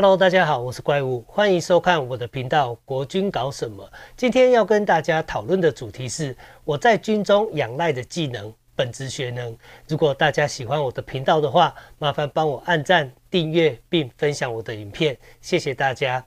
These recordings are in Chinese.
Hello，大家好，我是怪物，欢迎收看我的频道《国军搞什么》。今天要跟大家讨论的主题是我在军中仰赖的技能。本职学能，如果大家喜欢我的频道的话，麻烦帮我按赞、订阅并分享我的影片，谢谢大家。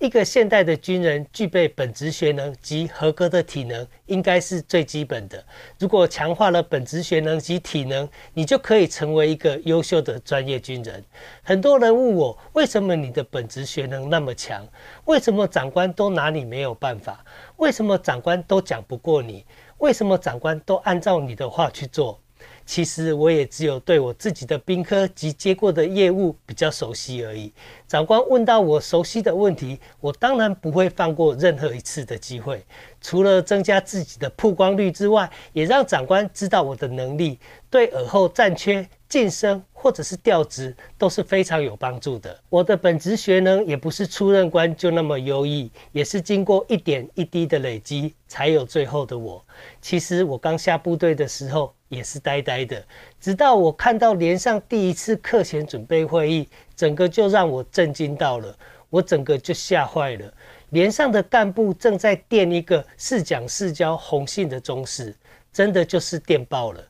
一个现代的军人具备本职学能及合格的体能，应该是最基本的。如果强化了本职学能及体能，你就可以成为一个优秀的专业军人。很多人问我，为什么你的本职学能那么强？为什么长官都拿你没有办法？为什么长官都讲不过你？为什么长官都按照你的话去做？其实我也只有对我自己的兵科及接过的业务比较熟悉而已。长官问到我熟悉的问题，我当然不会放过任何一次的机会，除了增加自己的曝光率之外，也让长官知道我的能力。对耳后战缺。晋升或者是调职都是非常有帮助的。我的本职学呢，也不是出任官就那么优异，也是经过一点一滴的累积，才有最后的我。其实我刚下部队的时候也是呆呆的，直到我看到连上第一次课前准备会议，整个就让我震惊到了，我整个就吓坏了。连上的干部正在电一个，是讲是教红信的中式，真的就是电爆了。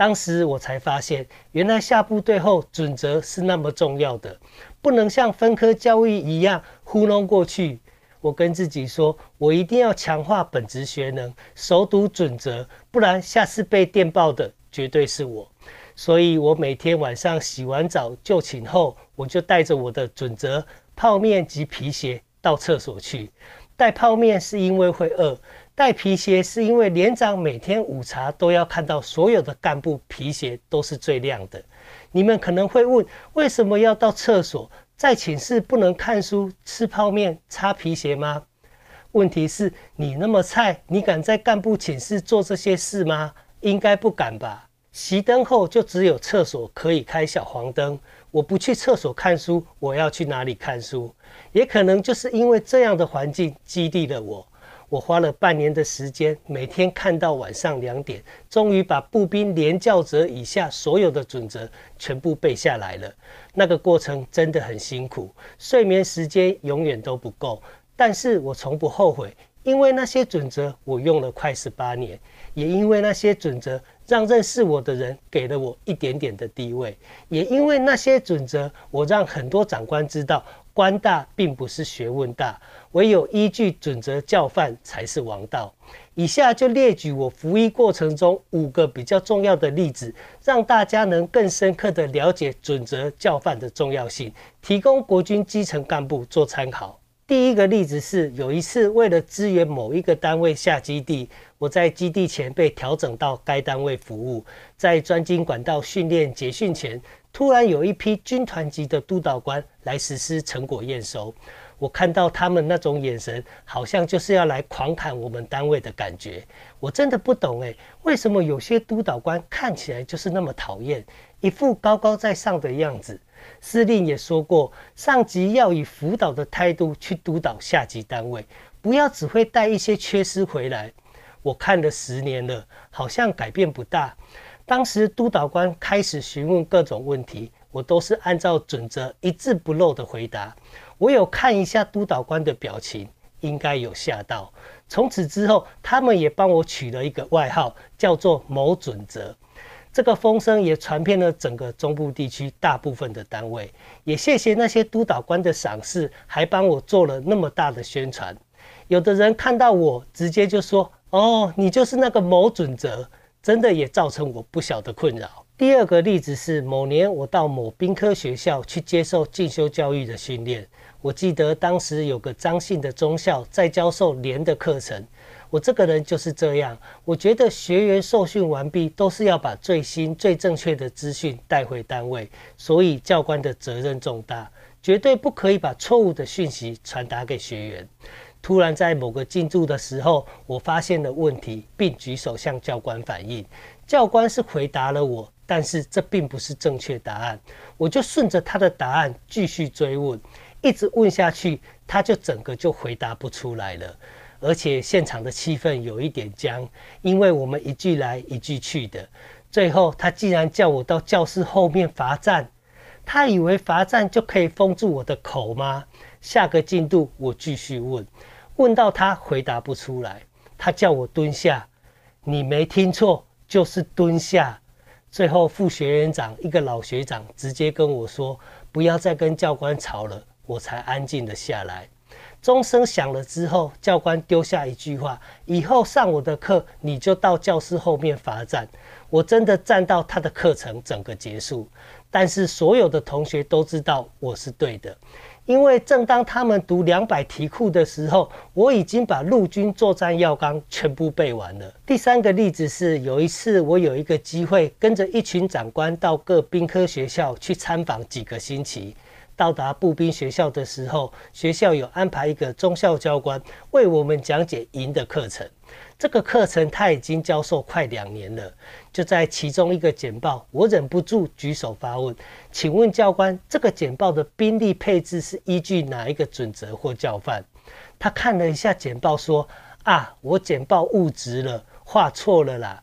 当时我才发现，原来下部队后准则是那么重要的，不能像分科教育一样糊弄过去。我跟自己说，我一定要强化本职学能，熟读准则，不然下次被电报的绝对是我。所以，我每天晚上洗完澡就寝后，我就带着我的准则、泡面及皮鞋到厕所去。带泡面是因为会饿。带皮鞋是因为连长每天午茶都要看到所有的干部皮鞋都是最亮的。你们可能会问，为什么要到厕所？在寝室不能看书、吃泡面、擦皮鞋吗？问题是，你那么菜，你敢在干部寝室做这些事吗？应该不敢吧。熄灯后就只有厕所可以开小黄灯。我不去厕所看书，我要去哪里看书？也可能就是因为这样的环境激励了我。我花了半年的时间，每天看到晚上两点，终于把步兵连教则以下所有的准则全部背下来了。那个过程真的很辛苦，睡眠时间永远都不够，但是我从不后悔，因为那些准则我用了快十八年，也因为那些准则让认识我的人给了我一点点的地位，也因为那些准则，我让很多长官知道。官大并不是学问大，唯有依据准则教范才是王道。以下就列举我服役过程中五个比较重要的例子，让大家能更深刻的了解准则教范的重要性，提供国军基层干部做参考。第一个例子是有一次为了支援某一个单位下基地，我在基地前被调整到该单位服务，在专精管道训练结训前。突然有一批军团级的督导官来实施成果验收，我看到他们那种眼神，好像就是要来狂砍我们单位的感觉。我真的不懂诶，为什么有些督导官看起来就是那么讨厌，一副高高在上的样子？司令也说过，上级要以辅导的态度去督导下级单位，不要只会带一些缺失回来。我看了十年了，好像改变不大。当时督导官开始询问各种问题，我都是按照准则一字不漏的回答。我有看一下督导官的表情，应该有吓到。从此之后，他们也帮我取了一个外号，叫做“某准则”。这个风声也传遍了整个中部地区大部分的单位。也谢谢那些督导官的赏识，还帮我做了那么大的宣传。有的人看到我，直接就说：“哦，你就是那个某准则。”真的也造成我不小的困扰。第二个例子是，某年我到某兵科学校去接受进修教育的训练。我记得当时有个张姓的中校在教授连的课程。我这个人就是这样，我觉得学员受训完毕都是要把最新最正确的资讯带回单位，所以教官的责任重大，绝对不可以把错误的讯息传达给学员。突然在某个进度的时候，我发现了问题，并举手向教官反映。教官是回答了我，但是这并不是正确答案。我就顺着他的答案继续追问，一直问下去，他就整个就回答不出来了。而且现场的气氛有一点僵，因为我们一句来一句去的。最后他竟然叫我到教室后面罚站。他以为罚站就可以封住我的口吗？下个进度我继续问。问到他回答不出来，他叫我蹲下，你没听错，就是蹲下。最后副学院长一个老学长直接跟我说，不要再跟教官吵了，我才安静的下来。钟声响了之后，教官丢下一句话：以后上我的课你就到教室后面罚站。我真的站到他的课程整个结束。但是所有的同学都知道我是对的，因为正当他们读两百题库的时候，我已经把陆军作战要纲全部背完了。第三个例子是，有一次我有一个机会，跟着一群长官到各兵科学校去参访几个星期。到达步兵学校的时候，学校有安排一个中校教官为我们讲解营的课程。这个课程他已经教授快两年了。就在其中一个简报，我忍不住举手发问：“请问教官，这个简报的兵力配置是依据哪一个准则或教范？”他看了一下简报，说：“啊，我简报误植了，画错了啦。”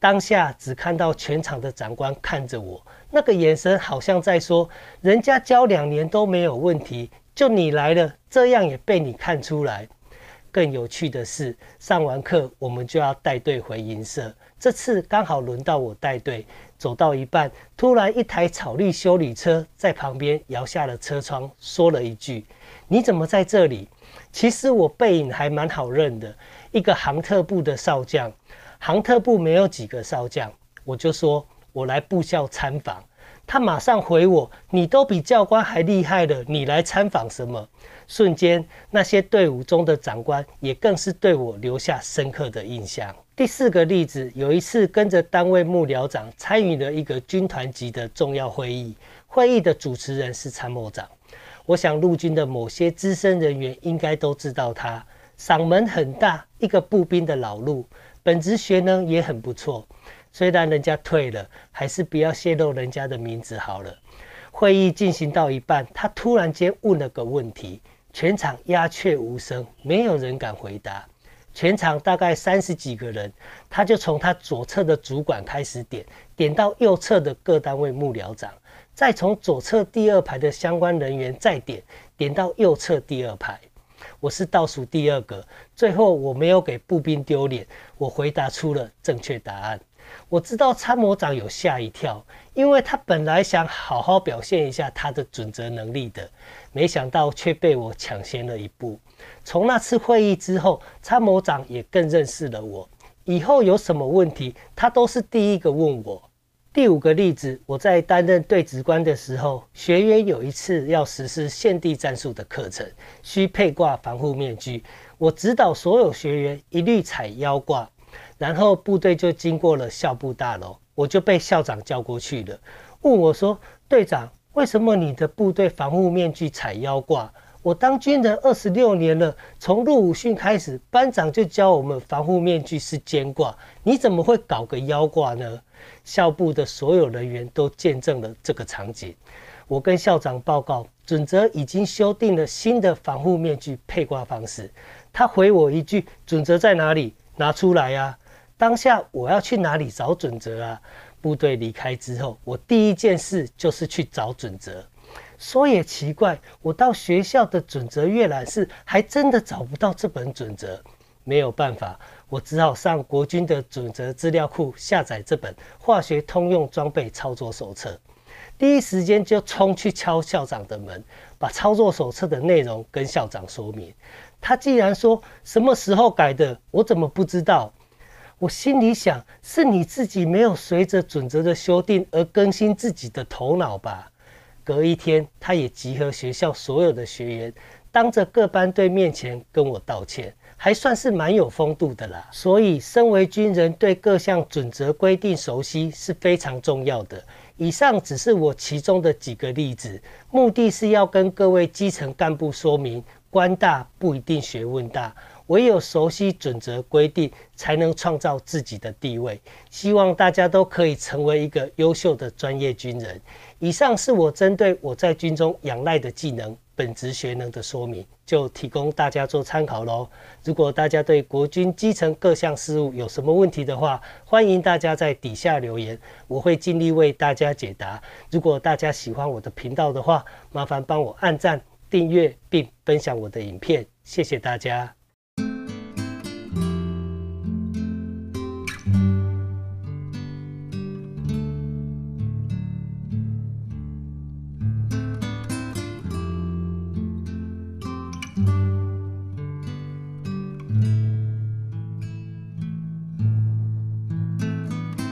当下只看到全场的长官看着我，那个眼神好像在说：“人家教两年都没有问题，就你来了，这样也被你看出来。”更有趣的是，上完课我们就要带队回营舍，这次刚好轮到我带队。走到一半，突然一台草绿修理车在旁边摇下了车窗，说了一句：“你怎么在这里？”其实我背影还蛮好认的，一个航特部的少将。航特部没有几个少将，我就说我来部校参访，他马上回我：你都比教官还厉害了，你来参访什么？瞬间，那些队伍中的长官也更是对我留下深刻的印象。第四个例子，有一次跟着单位幕僚长参与了一个军团级的重要会议，会议的主持人是参谋长。我想，陆军的某些资深人员应该都知道他，嗓门很大，一个步兵的老路。本职学呢也很不错，虽然人家退了，还是不要泄露人家的名字好了。会议进行到一半，他突然间问了个问题，全场鸦雀无声，没有人敢回答。全场大概三十几个人，他就从他左侧的主管开始点，点到右侧的各单位幕僚长，再从左侧第二排的相关人员再点，点到右侧第二排。我是倒数第二个，最后我没有给步兵丢脸，我回答出了正确答案。我知道参谋长有吓一跳，因为他本来想好好表现一下他的准则能力的，没想到却被我抢先了一步。从那次会议之后，参谋长也更认识了我，以后有什么问题，他都是第一个问我。第五个例子，我在担任队职官的时候，学员有一次要实施限地战术的课程，需配挂防护面具。我指导所有学员一律踩腰挂，然后部队就经过了校部大楼，我就被校长叫过去了，问我说：“队长，为什么你的部队防护面具踩腰挂？”我当军人二十六年了，从入伍训开始，班长就教我们防护面具是肩挂，你怎么会搞个腰挂呢？校部的所有人员都见证了这个场景。我跟校长报告，准则已经修订了新的防护面具配挂方式。他回我一句：“准则在哪里？拿出来呀！”当下我要去哪里找准则啊？部队离开之后，我第一件事就是去找准则。说也奇怪，我到学校的准则阅览室，还真的找不到这本准则。没有办法，我只好上国军的准则资料库下载这本《化学通用装备操作手册》。第一时间就冲去敲校长的门，把操作手册的内容跟校长说明。他既然说什么时候改的，我怎么不知道？我心里想，是你自己没有随着准则的修订而更新自己的头脑吧。隔一天，他也集合学校所有的学员，当着各班队面前跟我道歉，还算是蛮有风度的啦。所以，身为军人，对各项准则规定熟悉是非常重要的。以上只是我其中的几个例子，目的是要跟各位基层干部说明，官大不一定学问大。唯有熟悉准则规定，才能创造自己的地位。希望大家都可以成为一个优秀的专业军人。以上是我针对我在军中仰赖的技能、本职学能的说明，就提供大家做参考喽。如果大家对国军基层各项事务有什么问题的话，欢迎大家在底下留言，我会尽力为大家解答。如果大家喜欢我的频道的话，麻烦帮我按赞、订阅并分享我的影片，谢谢大家。